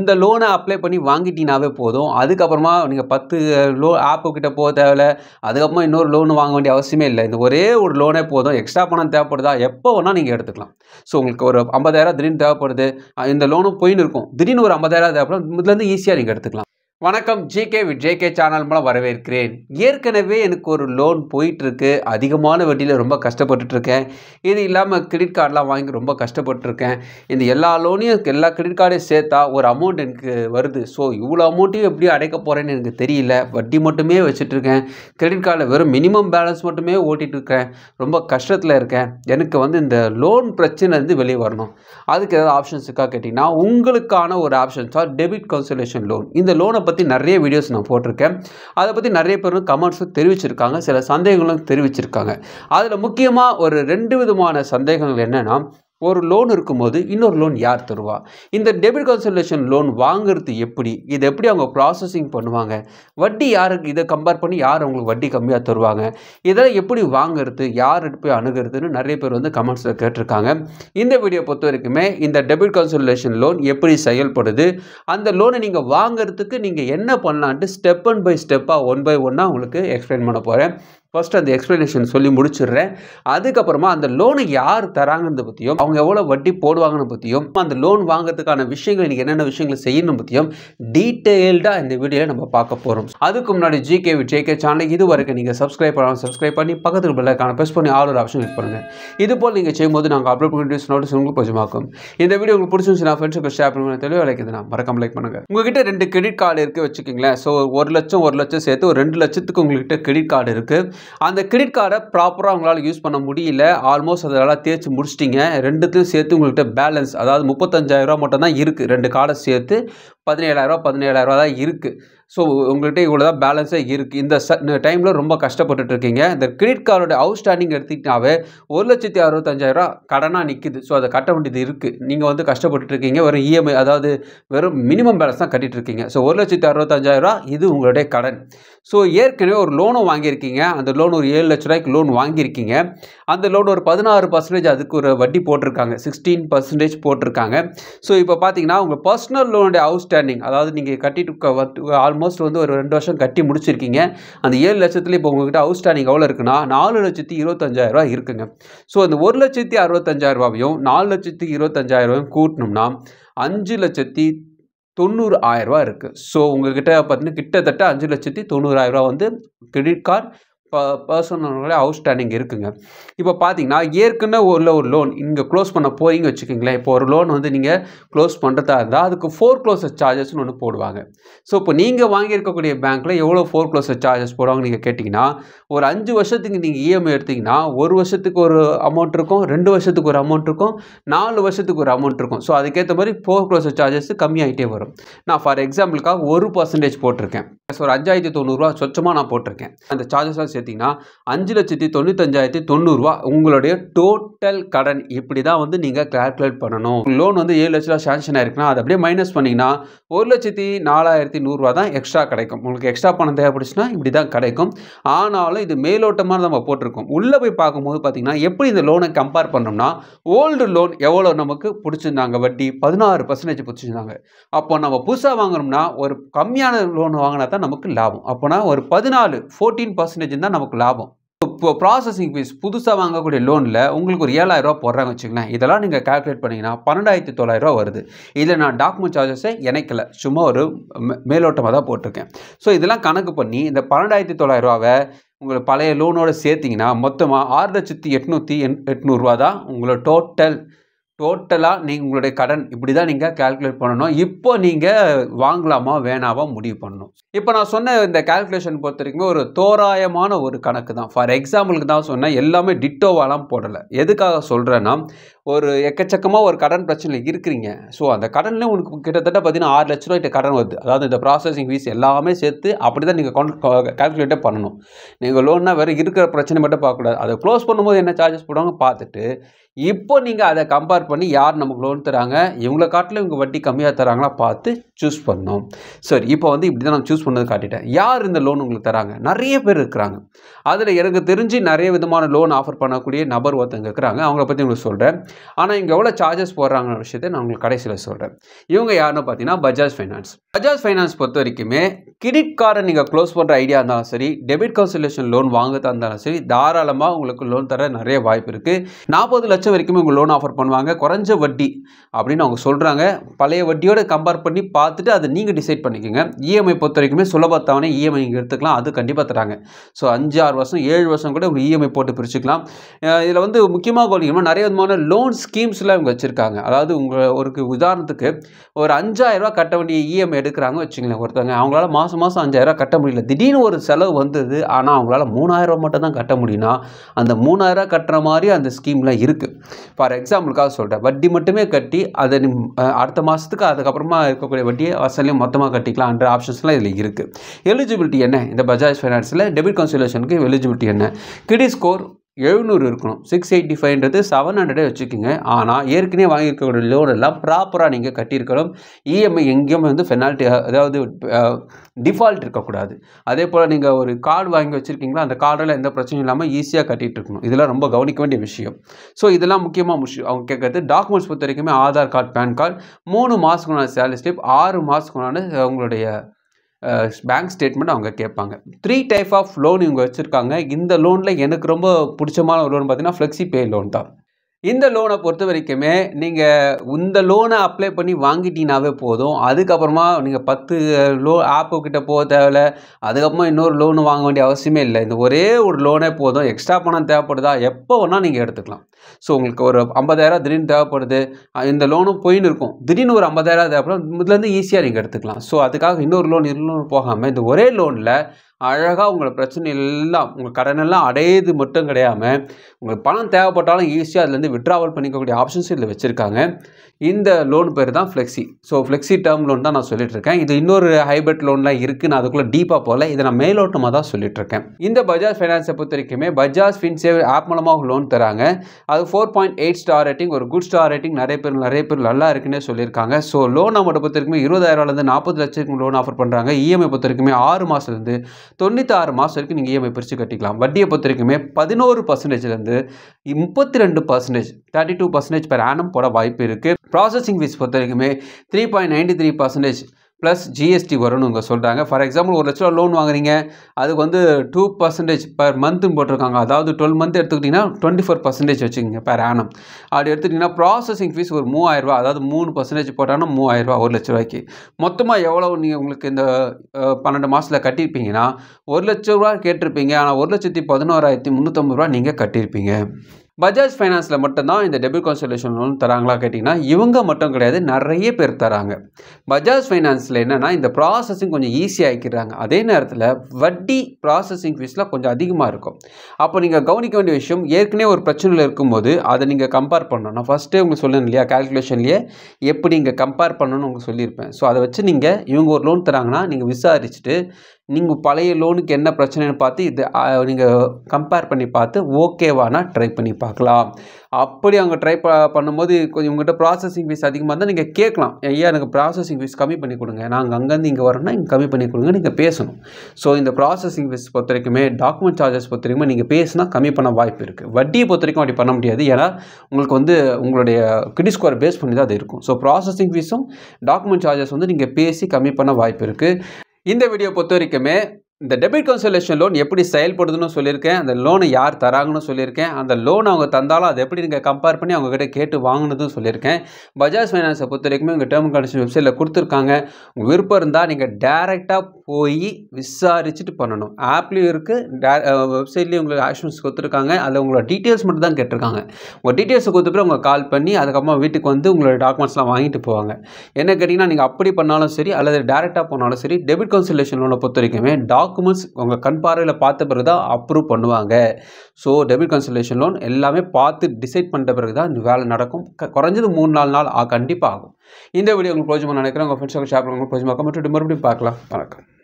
இந்த லோனை அப்ளை பண்ணி வாங்கிட்டீங்கனாவே போதும் அதுக்கப்புறமா நீங்கள் பத்து லோ ஆப்பு கிட்டே போக தேவையில்ல அதுக்கப்புறமா இன்னொரு லோன் வாங்க வேண்டிய அவசியமே இல்லை இந்த ஒரே ஒரு லோனே போதும் எக்ஸ்ட்ரா பணம் தேவைப்படுதா எப்போ வேணால் நீங்கள் எடுத்துக்கலாம் ஸோ உங்களுக்கு ஒரு ஐம்பதாயிரம் திடீர்னு தேவைப்படுது இந்த லோனும் போயின்னு இருக்கும் திடீர்னு ஒரு ஐம்பதாயிரம் தேவைப்படும் இதுலேருந்து ஈஸியாக நீங்கள் எடுத்துக்கலாம் வணக்கம் ஜிகே ஜே ஜேகே சேனல் மூலம் வரவேற்கிறேன் ஏற்கனவே எனக்கு ஒரு லோன் போயிட்டுருக்கு அதிகமான வட்டியில் ரொம்ப கஷ்டப்பட்டுட்ருக்கேன் இது இல்லாமல் கிரெடிட் கார்டெலாம் வாங்கி ரொம்ப கஷ்டப்பட்டுருக்கேன் இந்த எல்லா லோனையும் எல்லா கிரெடிட் கார்டையும் சேர்த்தா ஒரு அமௌண்ட் எனக்கு வருது ஸோ இவ்வளோ அமௌண்ட்டையும் எப்படி அடைக்க போகிறேன்னு எனக்கு தெரியல வட்டி மட்டுமே வச்சுட்ருக்கேன் கிரெடிட் கார்டில் வெறும் மினிமம் பேலன்ஸ் மட்டுமே ஓட்டிகிட்ருக்கேன் ரொம்ப கஷ்டத்தில் இருக்கேன் எனக்கு வந்து இந்த லோன் பிரச்சனைலேருந்து வெளியே வரணும் அதுக்கு ஏதாவது ஆப்ஷன்ஸ் இருக்கா கேட்டிங்கன்னா உங்களுக்கான ஒரு ஆப்ஷன்ஸாக டெபிட் கன்சலேஷன் லோன் இந்த லோனை பற்றி நிறைய வீடியோஸ் நான் போட்டிருக்கேன் அதை பற்றி நிறைய பேர் கமெண்ட்ஸும் தெரிவிச்சிருக்காங்க சில சந்தேகங்களும் தெரிவிச்சிருக்காங்க அதில் முக்கியமாக ஒரு ரெண்டு விதமான சந்தேகங்கள் என்னென்னா ஒரு லோன் இருக்கும்போது இன்னொரு லோன் யார் தருவா இந்த டெபிட் கன்சல்டேஷன் லோன் வாங்குறது எப்படி இதை எப்படி அவங்க ப்ராசஸிங் பண்ணுவாங்க வட்டி யாருக்கு இதை கம்பேர் பண்ணி யார் அவங்களுக்கு வட்டி கம்மியாக தருவாங்க இதெல்லாம் எப்படி வாங்குறது யார் போய் அணுகிறதுன்னு நிறைய பேர் வந்து கமெண்ட்ஸில் கேட்டிருக்காங்க இந்த வீடியோ பொறுத்த வரைக்குமே இந்த டெபிட் கன்சல்டேஷன் லோன் எப்படி செயல்படுது அந்த லோனை நீங்கள் வாங்குறதுக்கு நீங்கள் என்ன பண்ணலான்ட்டு ஸ்டெப் அண்ட் பை ஸ்டெப்பாக ஒன் பை ஒன்னாக உங்களுக்கு எக்ஸ்பிளைன் பண்ண போகிறேன் ஃபஸ்ட் அந்த எக்ஸ்ப்ளனேஷன் சொல்லி முடிச்சிடுறேன் அதுக்கப்புறமா அந்த லோனை யார் தராங்கன்னு பற்றியும் அவங்க எவ்வளோ வட்டி போடுவாங்கன்னு பற்றியும் அந்த லோன் வாங்குறதுக்கான விஷயங்கள் நீங்கள் என்னென்ன விஷயங்களை செய்யணும் பற்றியும் டீட்டெயில்டாக இந்த வீடியோவில் நம்ம பார்க்க போகிறோம் அதுக்கு முன்னாடி ஜிகே வி ஜேகே சேனல் இது வரைக்கும் நீங்கள் சப்ஸ்கிரைப் பண்ணலாம் சப்ஸ்கிரைப் பண்ணி பிள்ளை காண ப்ரெஸ் பண்ணி ஆல் ஒரு ஆப்ஷன் யூஸ் பண்ணுங்கள் இது போல் நீங்கள் செய்யும்போது நாங்கள் அப்லோட் பண்ணி நோட்டீஸ் உங்களுக்கு பஜமாக்கும் இந்த வீடியோ உங்களுக்கு பிடிச்சிருந்துச்சுன்னா ஃப்ரெண்ட்ஸுக்கு ஷேர் பண்ணி தெளிவாக நான் மறக்காம லைக் பண்ணுங்கள் உங்ககிட்ட ரெண்டு கிரெடிட் கார்டு இருக்குது வச்சுக்கோங்களேன் ஸோ ஒரு லட்சம் ஒரு லட்சம் சேர்த்து ஒரு ரெண்டு லட்சத்துக்கு உங்கள்கிட்ட கிரெடிட் கார்டு இருக்குது அந்த கிரெடிட் கார்டை ப்ராப்பராக உங்களால் யூஸ் பண்ண முடியல ஆல்மோஸ்ட் அதெல்லாம் தேய்ச்சி முடிச்சிட்டிங்க ரெண்டுத்தையும் சேர்த்து உங்கள்கிட்ட பேலன்ஸ் அதாவது முப்பத்தஞ்சாயிரரூவா மட்டும்தான் இருக்குது ரெண்டு கார்டை சேர்த்து பதினேழாயிரரூவா பதினேழாயிரரூவா தான் இருக்குது ஸோ உங்கள்கிட்ட இவ்வளோ தான் பேலன்ஸே இருக்குது இந்த ச டைமில் ரொம்ப கஷ்டப்பட்டுட்டு இருக்கீங்க இந்த கிரெடிட் கார்டோட அவுட்ஸ்டாண்டிங் எடுத்துக்கிட்டாவே ஒரு லட்சத்தி அறுபத்தஞ்சாயிரரூவா கடனாக நிற்குது ஸோ அதை கட்ட வேண்டியது இருக்குது நீங்கள் வந்து கஷ்டப்பட்டுருக்கீங்க வெறும் இஎம்ஐ e அதாவது வெறும் மினிமம் பேலன்ஸ் தான் கட்டிட்டு இருக்கீங்க ஸோ ஒரு லட்சத்தி அறுபத்தஞ்சாயிரரூவா இது உங்களுடைய கடன் ஸோ ஏற்கனவே ஒரு லோனும் வாங்கியிருக்கீங்க அந்த லோன் ஒரு ஏழு லட்ச ரூபாய்க்கு லோன் வாங்கியிருக்கீங்க அந்த லோன் ஒரு பதினாறு பர்சன்டேஜ் அதுக்கு ஒரு வட்டி போட்டிருக்காங்க சிக்ஸ்டீன் பர்சன்டேஜ் போட்டிருக்காங்க ஸோ இப்போ பார்த்தீங்கன்னா உங்கள் பர்சனல் லோனுடைய அவுட் அவுட்ஸ்டாண்டிங் அதாவது நீங்கள் கட்டிட்டு ஆல்மோஸ்ட் வந்து ஒரு ரெண்டு வருஷம் கட்டி முடிச்சிருக்கீங்க அந்த ஏழு லட்சத்தில் இப்போ உங்ககிட்ட அவுட்ஸ்டாண்டிங் எவ்வளோ இருக்குன்னா நாலு லட்சத்தி இருபத்தஞ்சாயிரரூவா இருக்குங்க ஸோ அந்த ஒரு லட்சத்தி அறுபத்தஞ்சாயிரரூபாவையும் நாலு லட்சத்தி இருபத்தஞ்சாயிரரூவாயும் கூட்டணும்னா அஞ்சு லட்சத்தி தொண்ணூறு ஆயிரரூவா இருக்குது ஸோ உங்கள்கிட்ட பார்த்தீங்கன்னா கிட்டத்தட்ட அஞ்சு லட்சத்தி தொண்ணூறாயிரரூவா வந்து கிரெடிட் கார்டு ப அவுட் அவுட்ஸ்டாண்டிங் இருக்குங்க இப்போ பார்த்தீங்கன்னா ஏற்கனவே உள்ள ஒரு லோன் இங்கே க்ளோஸ் பண்ண போகிறீங்க வச்சுக்கோங்களேன் இப்போ ஒரு லோன் வந்து நீங்கள் க்ளோஸ் பண்ணுறதா இருந்தால் அதுக்கு ஃபோர் க்ளோசர் சார்ஜஸ்னு ஒன்று போடுவாங்க ஸோ இப்போ நீங்கள் வாங்கியிருக்கக்கூடிய பேங்க்கில் எவ்வளோ ஃபோர் க்ளோசர் சார்ஜஸ் போடுவாங்கன்னு நீங்கள் கேட்டிங்கன்னா ஒரு அஞ்சு வருஷத்துக்கு நீங்கள் இஎம்ஐ e எடுத்திங்கன்னா ஒரு வருஷத்துக்கு ஒரு அமௌண்ட் இருக்கும் ரெண்டு வருஷத்துக்கு ஒரு அமௌண்ட் இருக்கும் நாலு வருஷத்துக்கு ஒரு அமௌண்ட் இருக்கும் ஸோ அதுக்கேற்ற மாதிரி ஃபோர் க்ளோசர் சார்ஜஸ் கம்மியாகிட்டே வரும் நான் ஃபார் எக்ஸாம்பிளுக்காக ஒரு பர்சன்டேஜ் போட்டிருக்கேன் ஒரு அஞ்சாயிரத்தி தொண்ணூறுரூவா சொச்சமாக நான் போட்டிருக்கேன் அந்த சார்ஜஸ்லாம் சேர்த்திங்கன்னா அஞ்சு லட்சத்தி தொண்ணூத்தஞ்சாயிரத்தி தொண்ணூறுரூவா உங்களுடைய டோட்டல் கடன் இப்படி தான் வந்து நீங்கள் கால்குலேட் பண்ணணும் லோன் வந்து ஏழு லட்ச ரூபா சேங்ஷன் ஆயிருக்குன்னா அதை அப்படியே மைனஸ் பண்ணிங்கன்னா ஒரு லட்சத்தி நாலாயிரத்தி நூறுரூவா தான் எக்ஸ்ட்ரா கிடைக்கும் உங்களுக்கு எக்ஸ்ட்ரா பணம் தேவைப்படுச்சுன்னா இப்படி தான் கிடைக்கும் ஆனாலும் இது மேலோட்டமாக நம்ம போட்டிருக்கோம் உள்ளே போய் பார்க்கும்போது பார்த்திங்கன்னா எப்படி இந்த லோனை கம்பேர் பண்ணோம்னா ஓல்டு லோன் எவ்வளோ நமக்கு பிடிச்சிருந்தாங்க வட்டி பதினாறு பர்சன்டேஜ் பிடிச்சிருந்தாங்க அப்போ நம்ம புதுசாக வாங்கினோம்னா ஒரு கம்மியான லோன் வாங்கினா தான் நமக்கு லாபம் அப்போனா ஒரு பதினாலு ஃபோர்டீன் பர்சன்டேஜ் தான் தான் நமக்கு லாபம் இப்போ ப்ராசஸிங் ஃபீஸ் புதுசாக வாங்கக்கூடிய லோனில் உங்களுக்கு ஒரு ஏழாயிரரூவா போடுறாங்க வச்சுங்களேன் இதெல்லாம் நீங்கள் கால்குலேட் பண்ணிங்கன்னா பன்னெண்டாயிரத்தி தொள்ளாயிரரூவா வருது இதில் நான் டாக்குமெண்ட் சார்ஜஸை இணைக்கல சும்மா ஒரு மேலோட்டமாக தான் போட்டிருக்கேன் ஸோ இதெல்லாம் கணக்கு பண்ணி இந்த பன்னெண்டாயிரத்தி தொள்ளாயிரரூவாவை உங்களை பழைய லோனோடு சேர்த்திங்கன்னா மொத்தமாக ஆறு லட்சத்தி எட்நூற்றி எண் எட்நூறுரூவா தான் உங்களோட டோட்டல் டோட்டலாக நீங்கள் உங்களுடைய கடன் இப்படி தான் நீங்கள் கால்குலேட் பண்ணணும் இப்போ நீங்கள் வாங்கலாமா வேணாமா முடிவு பண்ணணும் இப்போ நான் சொன்ன இந்த கால்குலேஷன் பொறுத்த வரைக்குமே ஒரு தோராயமான ஒரு கணக்கு தான் ஃபார் எக்ஸாம்பிளுக்கு தான் சொன்னேன் எல்லாமே டிட்டோவாலாம் போடலை எதுக்காக சொல்கிறேன்னா ஒரு எக்கச்சக்கமாக ஒரு கடன் பிரச்சனையில் இருக்கிறீங்க ஸோ அந்த கடனில் உங்களுக்கு கிட்டத்தட்ட பார்த்தீங்கன்னா ஆறு லட்ச ரூபாய்க்கு கடன் வருது அதாவது இந்த ப்ராசஸிங் ஃபீஸ் எல்லாமே சேர்த்து அப்படி தான் நீங்கள் கால்குலேட்டே பண்ணணும் நீங்கள் லோன்னா வேறு இருக்கிற பிரச்சனை மட்டும் பார்க்கக்கூடாது அதை க்ளோஸ் பண்ணும்போது என்ன சார்ஜஸ் போடுவாங்க பார்த்துட்டு இப்போ நீங்கள் அதை கம்பேர் பண்ணி யார் நமக்கு லோன் தராங்க இவங்களை காட்டிலும் இவங்க வட்டி கம்மியாக தராங்களா பார்த்து சூஸ் பண்ணோம் சரி இப்போ வந்து இப்படி தான் நான் சூஸ் பண்ணது காட்டிட்டேன் யார் இந்த லோன் உங்களுக்கு தராங்க நிறைய பேர் இருக்கிறாங்க அதில் எனக்கு தெரிஞ்சு நிறைய விதமான லோன் ஆஃபர் பண்ணக்கூடிய நபர் ஒருத்தவங்க இருக்கிறாங்க அவங்கள பற்றி உங்களுக்கு சொல்கிறேன் ஆனால் இங்கே எவ்வளோ சார்ஜஸ் போடுறாங்கன்னு விஷயத்தை நான் உங்களுக்கு கடைசியில் சொல்கிறேன் இவங்க யாருன்னு பார்த்தீங்கன்னா பஜாஜ் ஃபைனான்ஸ் பஜாஜ் ஃபைனான்ஸ் பொறுத்த வரைக்குமே கிரெடிட் கார்டை நீங்கள் க்ளோஸ் பண்ணுற ஐடியா இருந்தாலும் சரி டெபிட் கன்சல்டேஷன் லோன் வாங்குறதா இருந்தாலும் சரி தாராளமாக உங்களுக்கு லோன் தர நிறைய வாய்ப்பு இருக்குது நாற்பது லட்சம் வரைக்கும் உங்கள் லோன் ஆஃபர் பண்ணுவாங்க குறைஞ்ச வட்டி அப்படின்னு அவங்க சொல்கிறாங்க பழைய வட்டியோடு கம்பேர் பண்ணி பார்த்துட்டு அதை நீங்கள் டிசைட் பண்ணிக்கோங்க இஎம்ஐ e பொறுத்த வரைக்குமே சுலபத்தவனே இஎம்ஐ e இங்கே எடுத்துக்கலாம் அது கண்டிப்பாக தராங்க ஸோ அஞ்சு ஆறு வருஷம் ஏழு வருஷம் கூட உங்களுக்கு இஎம்ஐ e போட்டு பிரிச்சுக்கலாம் இதில் வந்து முக்கியமாக கவனிக்கணும்னா நிறைய விதமான லோன் ஸ்கீம்ஸ்லாம் இவங்க வச்சுருக்காங்க அதாவது உங்கள் ஒரு உதாரணத்துக்கு ஒரு அஞ்சாயிரரூவா கட்ட வேண்டிய இஎம்ஐ எடுக்கிறாங்க வச்சுங்களேன் ஒருத்தவங்க அவங்களால மாதம் மாதம் மாதம் அஞ்சாயிரரூவா கட்ட முடியல திடீர்னு ஒரு செலவு வந்தது ஆனால் அவங்களால மூணாயிரரூவா மட்டும் தான் கட்ட முடியும்னா அந்த மூணாயிரரூவா கட்டுற மாதிரி அந்த ஸ்கீம்லாம் இருக்குது ஃபார் எக்ஸாம்பிளுக்காக சொல்கிறேன் வட்டி மட்டுமே கட்டி அதை அடுத்த மாதத்துக்கு அதுக்கப்புறமா இருக்கக்கூடிய வட்டியை வசதியும் மொத்தமாக கட்டிக்கலாம்ன்ற ஆப்ஷன்ஸ்லாம் இதில் இருக்குது எலிஜிபிலிட்டி என்ன இந்த பஜாஜ் ஃபைனான்ஸில் டெபிட் கன்சோலேஷனுக்கு எலிஜிபிலிட்டி என்ன கிரெடிட் ஸ்கோர் எழுநூறு இருக்கணும் சிக்ஸ் எயிட்டி ஃபைவ்ன்றது செவன் ஹண்ட்ரடே வச்சுக்கோங்க ஆனால் ஏற்கனவே வாங்கியிருக்கக்கூடிய லோன் எல்லாம் ப்ராப்பராக நீங்கள் கட்டியிருக்கணும் இஎம்ஐ e எங்கேயுமே வந்து பெனால்ட்டி அதாவது டிஃபால்ட் இருக்கக்கூடாது அதே போல் நீங்கள் ஒரு கார்டு வாங்கி வச்சுருக்கீங்களா அந்த கார்டெல்லாம் எந்த பிரச்சனையும் இல்லாமல் ஈஸியாக கட்டிகிட்டு இருக்கணும் இதெல்லாம் ரொம்ப கவனிக்க வேண்டிய விஷயம் ஸோ இதெல்லாம் முக்கியமாக முஷ் அவங்க கேட்கறது டாக்குமெண்ட்ஸ் பொறுத்த வரைக்குமே ஆதார் கார்டு பேன் கார்டு மூணு மாதத்துக்குண்டான சேலரி ஸ்லிப் ஆறு மாதத்துக்குண்டான உங்களுடைய பேங்க் ஸ்டேட்மெண்ட் அவங்க கேட்பாங்க த்ரீ டைப் ஆஃப் லோன் இவங்க வச்சுருக்காங்க இந்த லோனில் எனக்கு ரொம்ப பிடிச்சமான லோன் பார்த்தீங்கன்னா ஃப்ளெக்ஸி பே லோன் தான் இந்த லோனை பொறுத்த வரைக்குமே நீங்கள் இந்த லோனை அப்ளை பண்ணி வாங்கிட்டீங்கனாவே போதும் அதுக்கப்புறமா நீங்கள் பத்து லோ ஆப்புக்கிட்ட போக தேவையில்ல அதுக்கப்புறமா இன்னொரு லோனு வாங்க வேண்டிய அவசியமே இல்லை இந்த ஒரே ஒரு லோனே போதும் எக்ஸ்ட்ரா பணம் தேவைப்படுதா எப்போ வேணால் நீங்கள் எடுத்துக்கலாம் ஸோ உங்களுக்கு ஒரு ஐம்பதாயிரம் திடீர்னு தேவைப்படுது இந்த லோனும் போயின்னு இருக்கும் திடீர்னு ஒரு ஐம்பதாயிரம் தேவைப்படும் இதுலேருந்து ஈஸியாக நீங்கள் எடுத்துக்கலாம் ஸோ அதுக்காக இன்னொரு லோன் இன்னொன்று போகாமல் இந்த ஒரே லோனில் அழகாக உங்களை பிரச்சனை எல்லாம் உங்கள் கடனெல்லாம் அடையது மட்டும் கிடையாமல் உங்களுக்கு பணம் தேவைப்பட்டாலும் ஈஸியாக அதுலேருந்து விட்ராவல் பண்ணிக்கக்கூடிய ஆப்ஷன்ஸ் இதில் வச்சுருக்காங்க இந்த லோன் பேர் தான் flexi so flexi term loan தான் நான் சொல்லிட்டுருக்கேன் இது இன்னொரு ஹைபிரிட் லோன்லாம் இருக்குது நான் அதுக்குள்ளே டீப்பாக போகல இதை நான் மேலோட்டமாக தான் சொல்லிட்டுருக்கேன் இந்த பஜாஜ் ஃபைனான்ஸை பொறுத்த வரைக்குமே பஜாஜ் ஃபின்சேவ் ஆப் மூலமாக லோன் தராங்க அது four point eight star rating ஒரு குட் ஸ்டார் ரேட்டிங் நிறைய பேர் நிறைய பேர் நல்லா இருக்குன்னே சொல்லியிருக்காங்க ஸோ லோன் அமௌண்ட்டை பொறுத்த வரைக்கும் இருபதாயிரம்லேருந்து நாற்பது லட்சத்துக்கு லோன் ஆஃபர் பண்ணுறாங்க இஎம்ஐ e பொறுத்த வரைக்குமே ஆறு மாதத்துலேருந்து தொண்ணூற்றி ஆறு மாதம் வரைக்கும் நீங்கள் இஎம்ஐ e பிரித்து கட்டிக்கலாம் வட்டியை பொறுத்த வரைக்குமே பதினோரு பர்சன்டேஜ்லேருந்து முப்பத்தி ரெண்டு percentage thirty two percentage per annum போட வாய்ப்பு இருக்குது ப்ராசஸிங் ஃபீஸ் பொறுத்த வரைக்குமே three point ninety three percentage plus GST வரும்னு சொல்கிறாங்க ஃபார் எக்ஸாம்பிள் ஒரு லட்ச ரூபா லோன் வாங்குறீங்க அதுக்கு வந்து டூ பர்சன்டேஜ் பர் மந்த்துன்னு போட்டிருக்காங்க அதாவது டுவெல் மந்த் எடுத்துக்கிட்டிங்கன்னா டுவெண்ட்டி ஃபோர் பர்சன்டேஜ் வச்சுக்கோங்க பேர் ஆனம் அப்படி எடுத்துக்கிட்டிங்கன்னா ப்ராசஸிங் ஃபீஸ் ஒரு மூவாயிரரூவா அதாவது மூணு பர்சன்டேஜ் போட்டாலும் மூவாயிரரூவா ஒரு லட்ச ரூபாய்க்கு மொத்தமாக எவ்வளோ நீங்கள் உங்களுக்கு இந்த பன்னெண்டு மாதத்தில் கட்டியிருப்பீங்கன்னா ஒரு லட்ச ரூபா கேட்டிருப்பீங்க ஆனால் ஒரு லட்சத்தி பதினோராயிரத்தி முந்நூற்றம்பது ரூபா நீங்கள் கட்டியிருப்பீங்க பஜாஜ் ஃபைனான்ஸில் மட்டும்தான் இந்த டெபிட் கன்சல்டேஷன் லோன் தராங்களா கேட்டிங்கன்னா இவங்க மட்டும் கிடையாது நிறைய பேர் தராங்க பஜாஜ் ஃபைனான்ஸில் என்னென்னா இந்த ப்ராசஸிங் கொஞ்சம் ஈஸியாகிக்கிறாங்க அதே நேரத்தில் வட்டி ப்ராசஸிங் ஃபீஸ்லாம் கொஞ்சம் அதிகமாக இருக்கும் அப்போ நீங்கள் கவனிக்க வேண்டிய விஷயம் ஏற்கனவே ஒரு பிரச்சனையில் இருக்கும்போது அதை நீங்கள் கம்பேர் பண்ணணும் நான் ஃபஸ்ட்டே உங்களுக்கு சொல்லணும் இல்லையா கால்குலேஷன்லேயே எப்படி இங்கே கம்பேர் பண்ணணும்னு உங்களுக்கு சொல்லியிருப்பேன் ஸோ அதை வச்சு நீங்கள் இவங்க ஒரு லோன் தராங்கன்னா நீங்கள் விசாரிச்சுட்டு நீங்கள் பழைய லோனுக்கு என்ன பிரச்சனைன்னு பார்த்து இது நீங்கள் கம்பேர் பண்ணி பார்த்து ஓகேவானா ட்ரை பண்ணி பார்க்கலாம் அப்படி அவங்க ட்ரை ப பண்ணும்போது கொஞ்சம் உங்கள்கிட்ட ப்ராசஸிங் ஃபீஸ் அதிகமாக இருந்தால் நீங்கள் கேட்கலாம் ஐயா எனக்கு ப்ராசஸிங் ஃபீஸ் கம்மி பண்ணி கொடுங்க நாங்கள் அங்கேருந்து இங்கே வரோம்னா இங்கே கம்மி பண்ணி கொடுங்க நீங்கள் பேசணும் ஸோ இந்த ப்ராசஸிங் ஃபீஸ் பொறுத்த டாக்குமெண்ட் சார்ஜஸ் பொறுத்த நீங்கள் பேசினா கம்மி பண்ண வாய்ப்பு இருக்குது வட்டியை பொறுத்த வரைக்கும் அப்படி பண்ண முடியாது ஏன்னா உங்களுக்கு வந்து உங்களுடைய கிரெடிட் ஸ்கோர் பேஸ் பண்ணி தான் அது இருக்கும் ஸோ ப்ராசஸிங் ஃபீஸும் டாக்குமெண்ட் சார்ஜஸ் வந்து நீங்கள் பேசி கம்மி பண்ண வாய்ப்பு இருக்குது இந்த வீடியோ பொறுத்த வரைக்குமே இந்த டெபிட் கன்சலேஷன் லோன் எப்படி செயல்படுதுன்னு சொல்லியிருக்கேன் அந்த லோனை யார் தராங்கன்னு சொல்லியிருக்கேன் அந்த லோன் அவங்க தந்தாலும் அதை எப்படி நீங்கள் கம்பேர் பண்ணி அவங்ககிட்ட கேட்டு வாங்கினதும் சொல்லியிருக்கேன் பஜாஜ் ஃபைனான்ஸை பொறுத்த வரைக்குமே உங்கள் டேர்ம் கண்டிஷன் வெப்சைட்டில் கொடுத்துருக்காங்க உங்கள் விருப்பம் இருந்தால் நீங்கள் டேரெக்டாக போய் விசாரிச்சுட்டு பண்ணணும் ஆப்லேயும் இருக்குது டே வெப்சைட்லேயும் உங்களுக்கு ஆப்ஷன்ஸ் கொடுத்துருக்காங்க அதில் உங்களோட டீட்டெயில்ஸ் மட்டும் தான் கேட்டிருக்காங்க உங்கள் டீட்டெயில்ஸ் கொடுத்துட்டு உங்கள் கால் பண்ணி அதுக்கப்புறமா வீட்டுக்கு வந்து உங்களோட டாக்குமெண்ட்ஸ்லாம் வாங்கிட்டு போவாங்க என்ன கேட்டிங்கன்னா நீங்கள் அப்படி பண்ணாலும் சரி அல்லது டேரெக்டாக போனாலும் சரி டெபிட் கன்சலேஷன் லோனை பொறுத்த வரைக்குமே டாக் டாக்குமெண்ட்ஸ் உங்கள் கண் பார்வையில் பார்த்த பிறகு தான் அப்ரூவ் பண்ணுவாங்க ஸோ டெபிட் கன்சல்டேஷன் லோன் எல்லாமே பார்த்து டிசைட் பண்ணுற பிறகு தான் இந்த வேலை நடக்கும் குறைஞ்சது மூணு நாலு நாள் கண்டிப்பாக ஆகும் இந்த வீடியோ உங்களுக்கு ப்ரோஜமாக நினைக்கிறேன் உங்கள் ஃப்ரெண்ட்ஸ் ஷேர் பண்ணுங்கள் ப்ரோஜமாக மட்டும் மறுபடியும் பார்க்கலாம் வணக்கம்